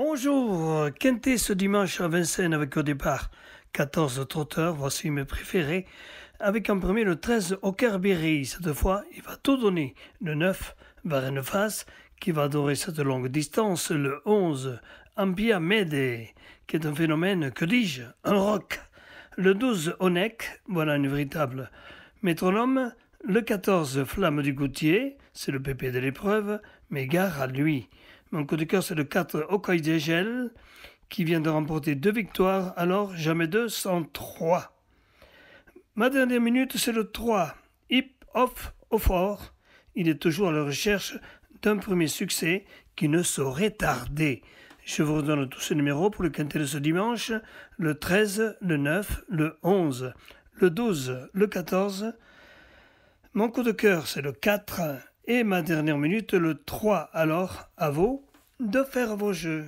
Bonjour, Quintet ce dimanche à Vincennes avec au départ 14 trotteurs, voici mes préférés, avec en premier le 13 au Cette fois, il va tout donner. Le 9, Varenneface, qui va adorer cette longue distance. Le 11, Ampia Mede, qui est un phénomène, que dis-je, un roc. Le 12, Onec, voilà une véritable métronome. Le 14, Flamme du Goutier, c'est le pépé de l'épreuve, mais gare à lui. Mon coup de cœur, c'est le 4 Okoy Degel, qui vient de remporter deux victoires, alors jamais deux sans trois. Ma dernière minute, c'est le 3 Hip Off au fort. Il est toujours à la recherche d'un premier succès qui ne saurait tarder. Je vous redonne tous ces numéros pour le quintet de ce dimanche le 13, le 9, le 11, le 12, le 14. Mon coup de cœur, c'est le 4, et ma dernière minute, le 3. Alors, à vous de faire vos jeux.